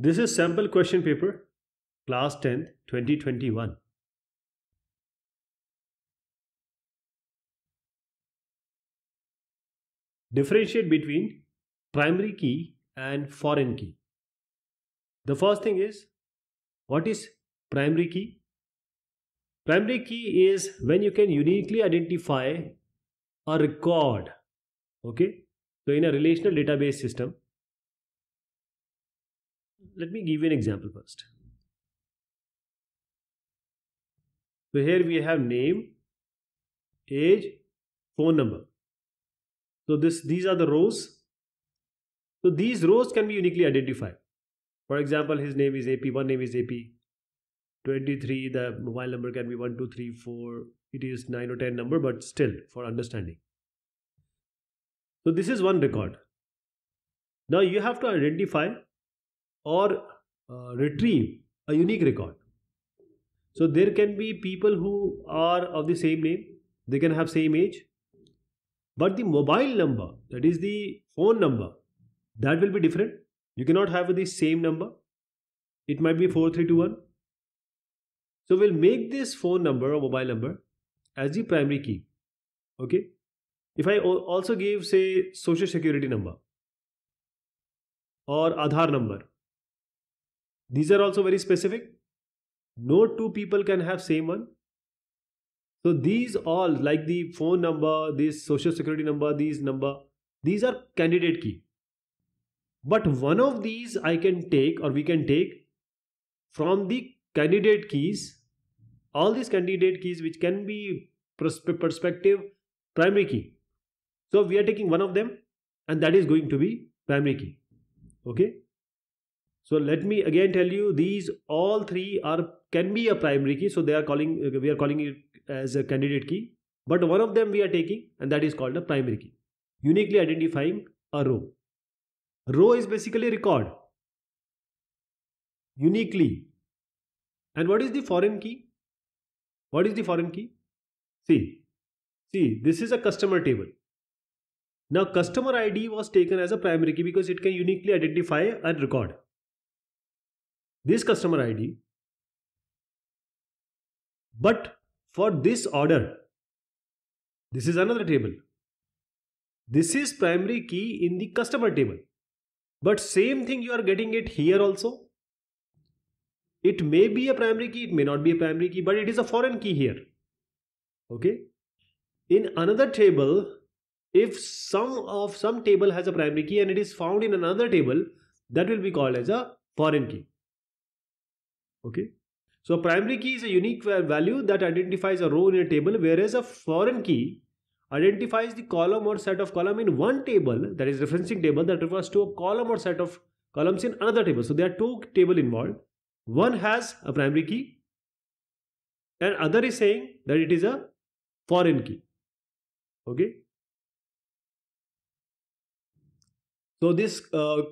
This is sample question paper, class 10th, 2021. Differentiate between primary key and foreign key. The first thing is, what is primary key? Primary key is when you can uniquely identify a record. Okay, so in a relational database system, let me give you an example first. So here we have name, age, phone number. So this these are the rows. So these rows can be uniquely identified. For example, his name is AP, one name is AP. 23, the mobile number can be 1, 2, 3, 4. It is 9 or 10 number, but still for understanding. So this is one record. Now you have to identify or uh, retrieve a unique record. So there can be people who are of the same name, they can have same age, but the mobile number, that is the phone number, that will be different. You cannot have the same number. It might be 4321. So we'll make this phone number or mobile number as the primary key. Okay. If I also give say social security number or Aadhaar number, these are also very specific. No two people can have same one. So these all like the phone number, this social security number, these number, these are candidate key. But one of these I can take or we can take from the candidate keys, all these candidate keys which can be perspective primary key. So we are taking one of them and that is going to be primary key. Okay. So let me again tell you these all three are can be a primary key. So they are calling we are calling it as a candidate key, but one of them we are taking and that is called a primary key. Uniquely identifying a row. Row is basically record uniquely. And what is the foreign key? What is the foreign key? See, see, this is a customer table. Now, customer ID was taken as a primary key because it can uniquely identify a record this customer ID. But for this order, this is another table. This is primary key in the customer table. But same thing you are getting it here also. It may be a primary key, it may not be a primary key, but it is a foreign key here. Okay. In another table, if some of some table has a primary key and it is found in another table, that will be called as a foreign key. Okay. So a primary key is a unique value that identifies a row in a table, whereas a foreign key identifies the column or set of column in one table that is referencing table that refers to a column or set of columns in another table. So there are two table involved. One has a primary key and other is saying that it is a foreign key. Okay. So this uh,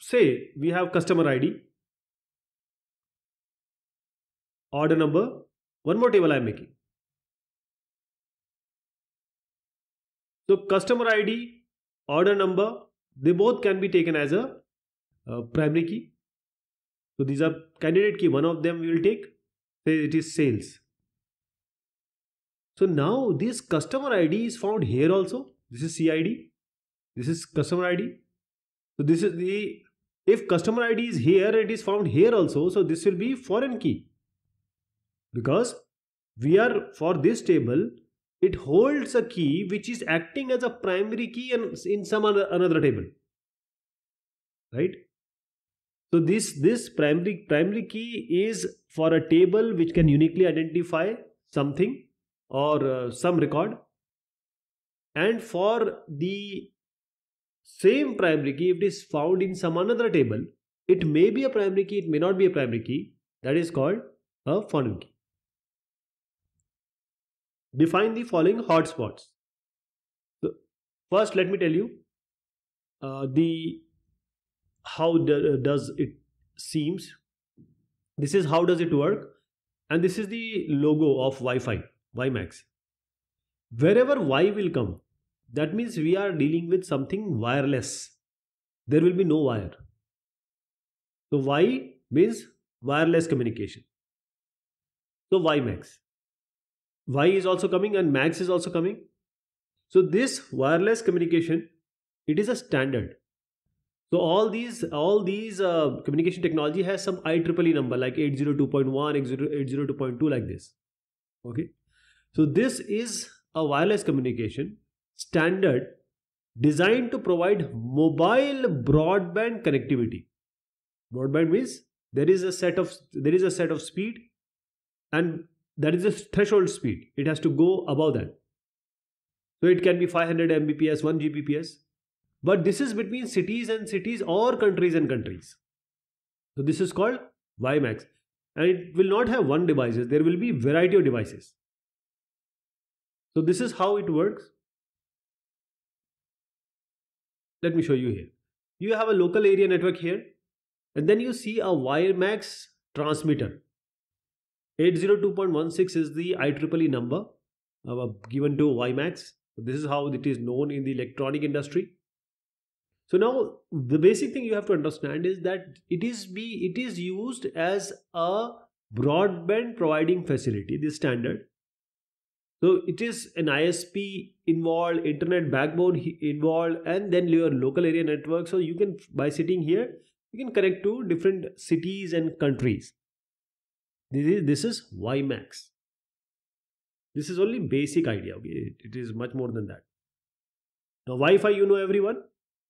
say we have customer ID order number one more table i'm making so customer id order number they both can be taken as a uh, primary key so these are candidate key one of them we will take say it is sales so now this customer id is found here also this is cid this is customer id so this is the if customer id is here it is found here also so this will be foreign key because we are for this table it holds a key which is acting as a primary key and in some other, another table right so this this primary primary key is for a table which can uniquely identify something or uh, some record and for the same primary key if it is found in some another table it may be a primary key it may not be a primary key that is called a foreign key define the following hotspots. So first, let me tell you uh, the how uh, does it seems. This is how does it work, and this is the logo of Wi-Fi WiMAX. Wherever Y will come, that means we are dealing with something wireless. There will be no wire. So Y means wireless communication. So WiMAX. Y is also coming and Max is also coming. So this wireless communication, it is a standard. So all these all these uh, communication technology has some IEEE number like 802.1, 802.2 like this. Okay. So this is a wireless communication standard designed to provide mobile broadband connectivity. Broadband means there is a set of there is a set of speed and that is the threshold speed it has to go above that so it can be 500 mbps 1 gbps but this is between cities and cities or countries and countries so this is called WiMAX, and it will not have one device there will be variety of devices so this is how it works let me show you here you have a local area network here and then you see a WiMAX transmitter 802.16 is the IEEE number uh, given to YMAX. This is how it is known in the electronic industry. So now the basic thing you have to understand is that it is be it is used as a broadband providing facility, this standard. So it is an ISP involved, internet backbone involved, and then your local area network. So you can by sitting here, you can connect to different cities and countries. This is, WiMax. Y max. This is only basic idea. Okay? It is much more than that. Now, Wi-Fi, you know everyone.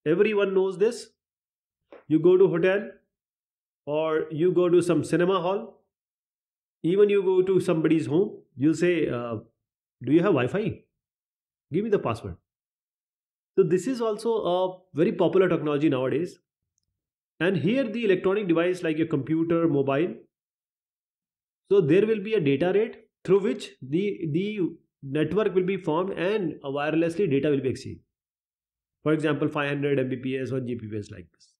Everyone knows this. You go to hotel or you go to some cinema hall. Even you go to somebody's home. You'll say, uh, do you have Wi-Fi? Give me the password. So this is also a very popular technology nowadays. And here the electronic device like your computer, mobile, so there will be a data rate through which the, the network will be formed and wirelessly data will be exchanged. For example, 500 Mbps or Gbps like this.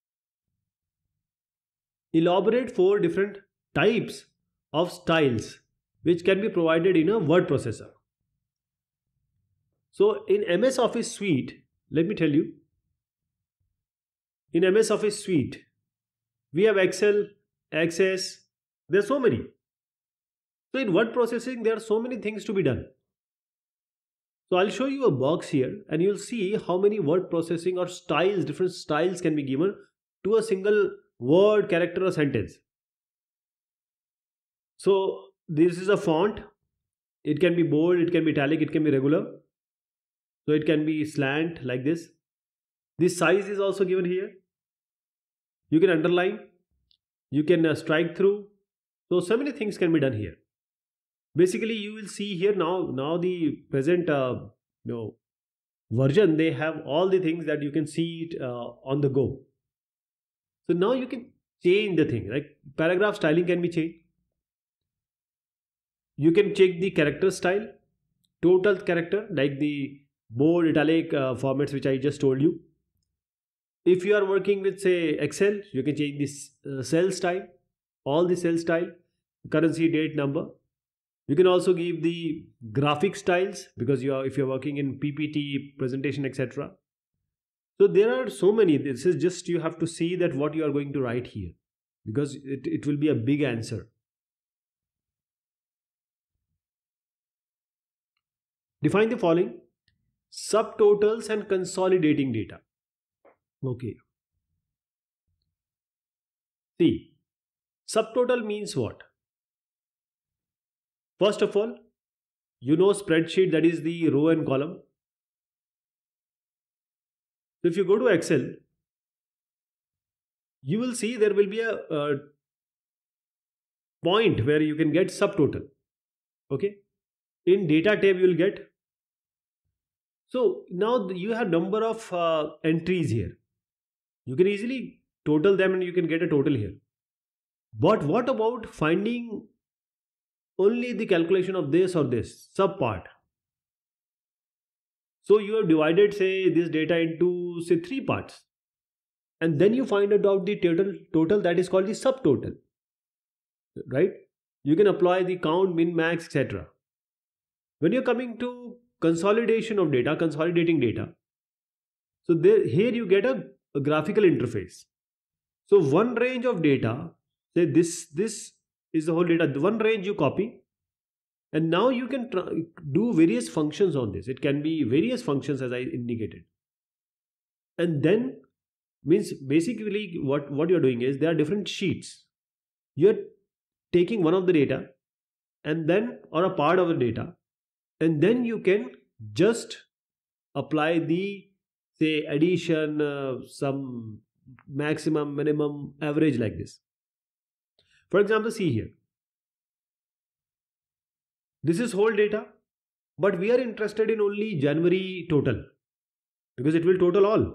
Elaborate four different types of styles which can be provided in a word processor. So in MS Office Suite, let me tell you, in MS Office Suite, we have Excel, Access, There are so many. So in word processing, there are so many things to be done. So I'll show you a box here and you'll see how many word processing or styles, different styles can be given to a single word, character or sentence. So this is a font. It can be bold, it can be italic, it can be regular. So it can be slant like this. This size is also given here. You can underline. You can uh, strike through. So, so many things can be done here basically you will see here now now the present uh, you know, version they have all the things that you can see it uh, on the go so now you can change the thing like paragraph styling can be changed you can check the character style total character like the bold italic uh, formats which i just told you if you are working with say excel you can change this uh, cell style all the cell style currency date number you can also give the graphic styles because you are if you're working in PPT presentation etc. So there are so many. This is just you have to see that what you are going to write here because it, it will be a big answer. Define the following subtotals and consolidating data. Okay. See, subtotal means what? First of all, you know spreadsheet that is the row and column. So if you go to Excel, you will see there will be a, a point where you can get subtotal. Okay. In data tab, you will get. So now you have number of uh, entries here. You can easily total them and you can get a total here. But what about finding only the calculation of this or this subpart. So you have divided say this data into say three parts and then you find out the total total that is called the subtotal right you can apply the count min max etc when you're coming to consolidation of data consolidating data so there here you get a, a graphical interface so one range of data say this this is the whole data the one range you copy and now you can do various functions on this it can be various functions as i indicated and then means basically what what you're doing is there are different sheets you're taking one of the data and then or a part of the data and then you can just apply the say addition uh, some maximum minimum average like this for example, see here. This is whole data, but we are interested in only January total because it will total all.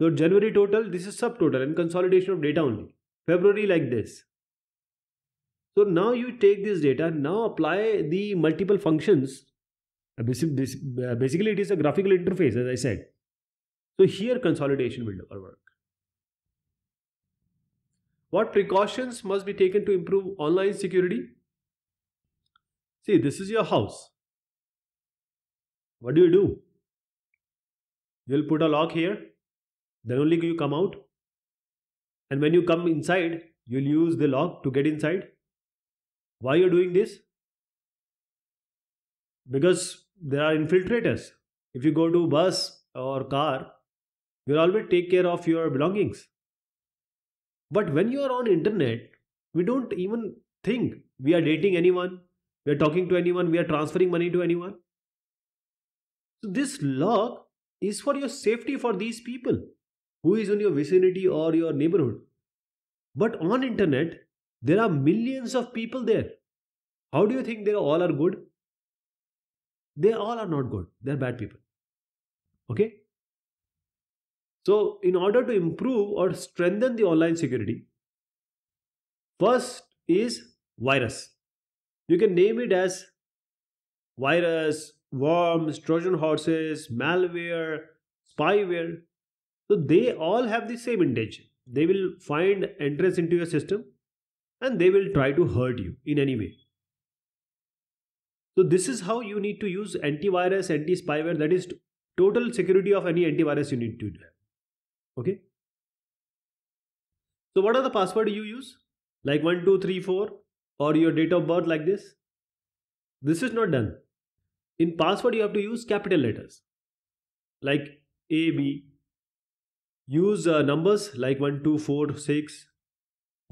So January total, this is subtotal and consolidation of data only. February like this. So now you take this data, now apply the multiple functions. Uh, uh, basically, it is a graphical interface, as I said. So here consolidation will work. What precautions must be taken to improve online security? See, this is your house. What do you do? You'll put a lock here, then only you come out. And when you come inside, you'll use the lock to get inside. Why you're doing this? Because there are infiltrators. If you go to bus or car, you'll always take care of your belongings. But when you are on internet, we don't even think we are dating anyone, we are talking to anyone, we are transferring money to anyone. So this lock is for your safety for these people who is in your vicinity or your neighborhood. But on internet, there are millions of people there. How do you think they all are good? They all are not good. They're bad people. Okay? So, in order to improve or strengthen the online security, first is virus. You can name it as virus, worms, Trojan horses, malware, spyware. So, they all have the same intention. They will find entrance into your system and they will try to hurt you in any way. So, this is how you need to use antivirus, anti spyware, that is, total security of any antivirus you need to do okay so what are the password you use like 1234 or your date of birth like this this is not done in password you have to use capital letters like a b use uh, numbers like 1 2 4 6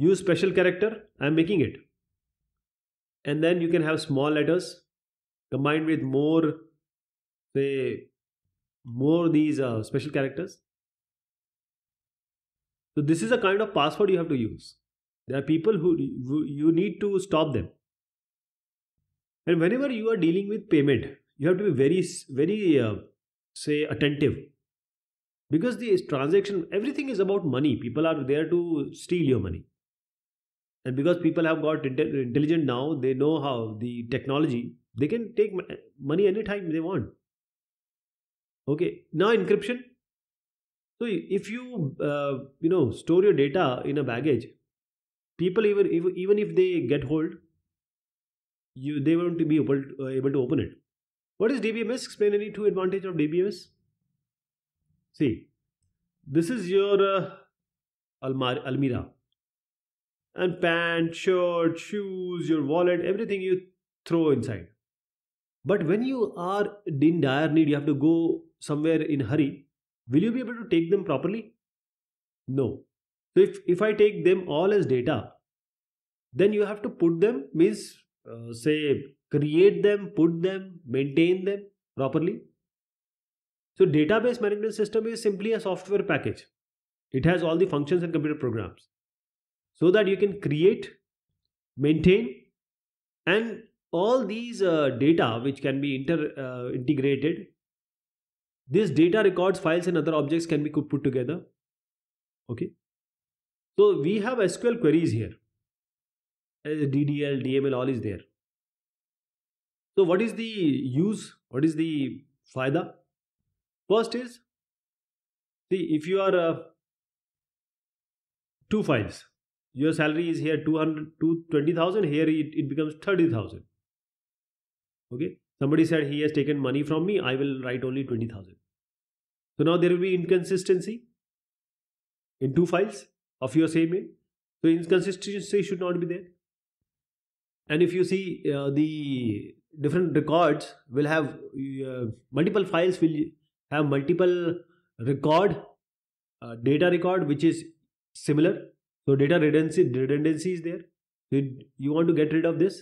use special character i'm making it and then you can have small letters combined with more say more these uh, special characters so this is a kind of password you have to use. There are people who, who you need to stop them. And whenever you are dealing with payment, you have to be very, very, uh, say, attentive. Because the transaction, everything is about money. People are there to steal your money. And because people have got intelligent now, they know how the technology, they can take money anytime they want. Okay, now encryption so if you uh, you know store your data in a baggage, people even if, even if they get hold, you they won't be able to, uh, able to open it. What is DBMS? Explain any two advantage of DBMS. See, this is your uh, almar- almirah, and pant, shirt, shoes, your wallet, everything you throw inside. But when you are in dire need, you have to go somewhere in hurry will you be able to take them properly? No. So if, if I take them all as data, then you have to put them, means uh, say create them, put them, maintain them properly. So database management system is simply a software package. It has all the functions and computer programs so that you can create, maintain and all these uh, data which can be inter, uh, integrated these data records, files, and other objects can be put together. Okay. So we have SQL queries here. As uh, DDL, DML, all is there. So what is the use? What is the faida? First is, see if you are uh, two files, your salary is here 200, here it, it becomes 30,000. Okay, somebody said he has taken money from me, I will write only 20,000. So now there will be inconsistency in two files of your same name. So inconsistency should not be there. And if you see uh, the different records will have uh, multiple files will have multiple record uh, data record which is similar. So data redundancy redundancy is there. So you want to get rid of this.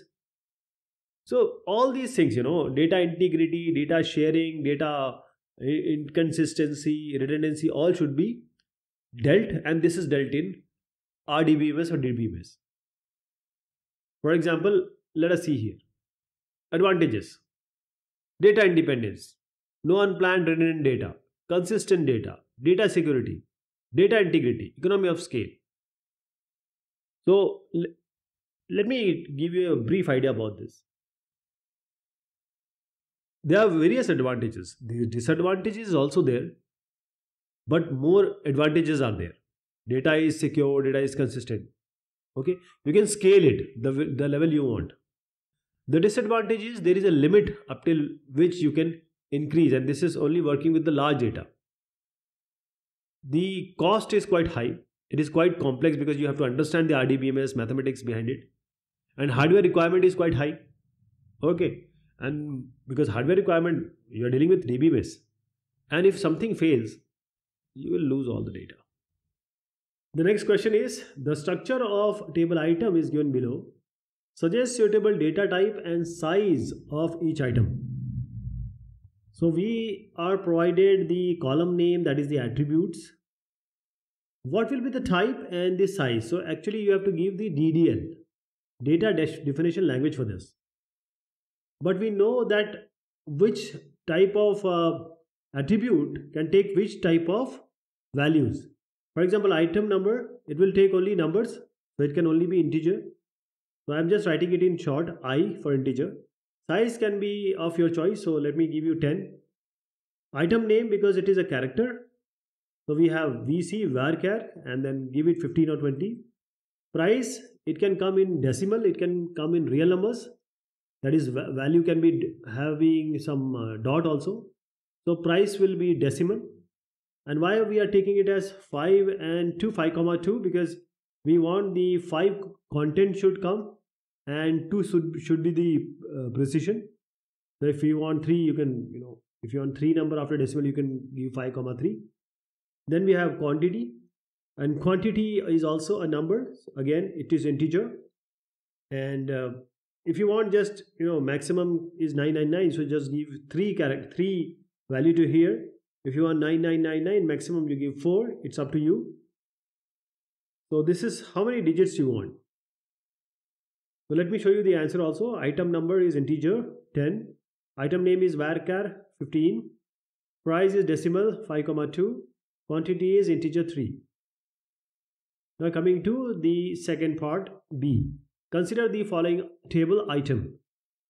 So all these things, you know, data integrity, data sharing, data inconsistency, redundancy, all should be dealt, and this is dealt in RDBMS or DBMS. For example, let us see here. Advantages Data independence, no unplanned redundant data, consistent data, data security, data integrity, economy of scale. So, let me give you a brief idea about this there are various advantages. The disadvantage is also there, but more advantages are there. Data is secure, data is consistent. Okay, you can scale it the, the level you want. The disadvantage is there is a limit up till which you can increase, and this is only working with the large data. The cost is quite high. It is quite complex because you have to understand the RDBMS mathematics behind it, and hardware requirement is quite high. Okay, and because hardware requirement, you are dealing with DB base. And if something fails, you will lose all the data. The next question is the structure of table item is given below. Suggest suitable data type and size of each item. So we are provided the column name that is the attributes. What will be the type and the size? So actually you have to give the DDL data definition language for this but we know that which type of uh, attribute can take which type of values for example item number it will take only numbers so it can only be integer so i'm just writing it in short i for integer size can be of your choice so let me give you 10 item name because it is a character so we have vc varchar and then give it 15 or 20 price it can come in decimal it can come in real numbers that is value can be having some uh, dot also so price will be decimal and why we are taking it as 5 and 2 5 comma 2 because we want the 5 content should come and 2 should, should be the uh, precision so if you want 3 you can you know if you want 3 number after decimal you can give 5 comma 3 then we have quantity and quantity is also a number again it is integer and uh, if you want just you know maximum is 999 so just give three character three value to here if you want 9999 maximum you give four it's up to you so this is how many digits you want so let me show you the answer also item number is integer 10 item name is varcar 15 price is decimal 5,2 quantity is integer 3 now coming to the second part b Consider the following table item.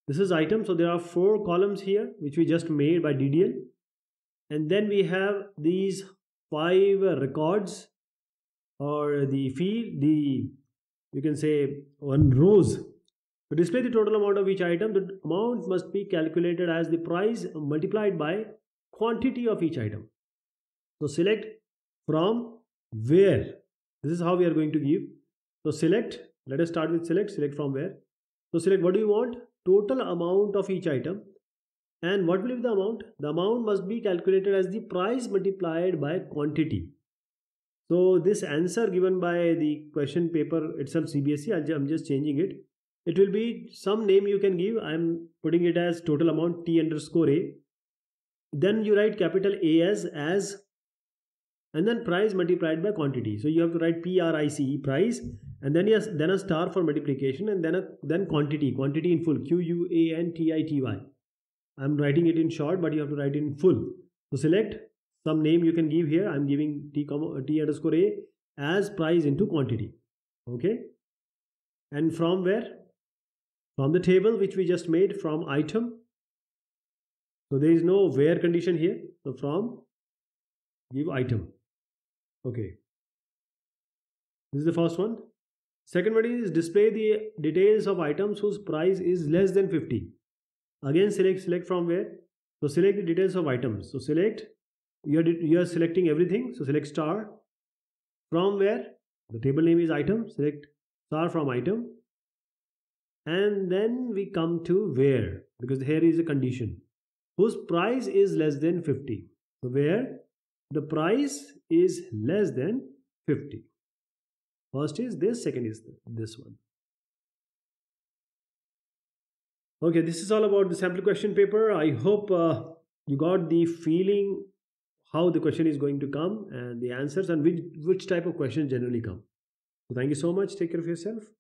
This is item. So there are four columns here, which we just made by DDL. And then we have these five records or the field, the you can say one rows to display the total amount of each item, the amount must be calculated as the price multiplied by quantity of each item. So select from where. This is how we are going to give. So select let us start with select. Select from where? So select what do you want? Total amount of each item. And what will be the amount? The amount must be calculated as the price multiplied by quantity. So this answer given by the question paper itself CBSE, I'm just changing it. It will be some name you can give. I'm putting it as total amount T underscore A. Then you write capital A as as and then price multiplied by quantity. So you have to write PRICE price and then yes then a star for multiplication and then a then quantity quantity in full Q U A N T I T Y. I'm writing it in short but you have to write in full. So select some name you can give here. I'm giving T comma T underscore A as price into quantity. Okay. And from where? From the table which we just made from item. So there is no where condition here. So from give item okay this is the first one second one is display the details of items whose price is less than 50 again select select from where so select the details of items so select you are, you are selecting everything so select star from where the table name is item select star from item and then we come to where because here is a condition whose price is less than 50 so where the price is less than 50 first is this second is this one okay this is all about the sample question paper i hope uh, you got the feeling how the question is going to come and the answers and which, which type of questions generally come so thank you so much take care of yourself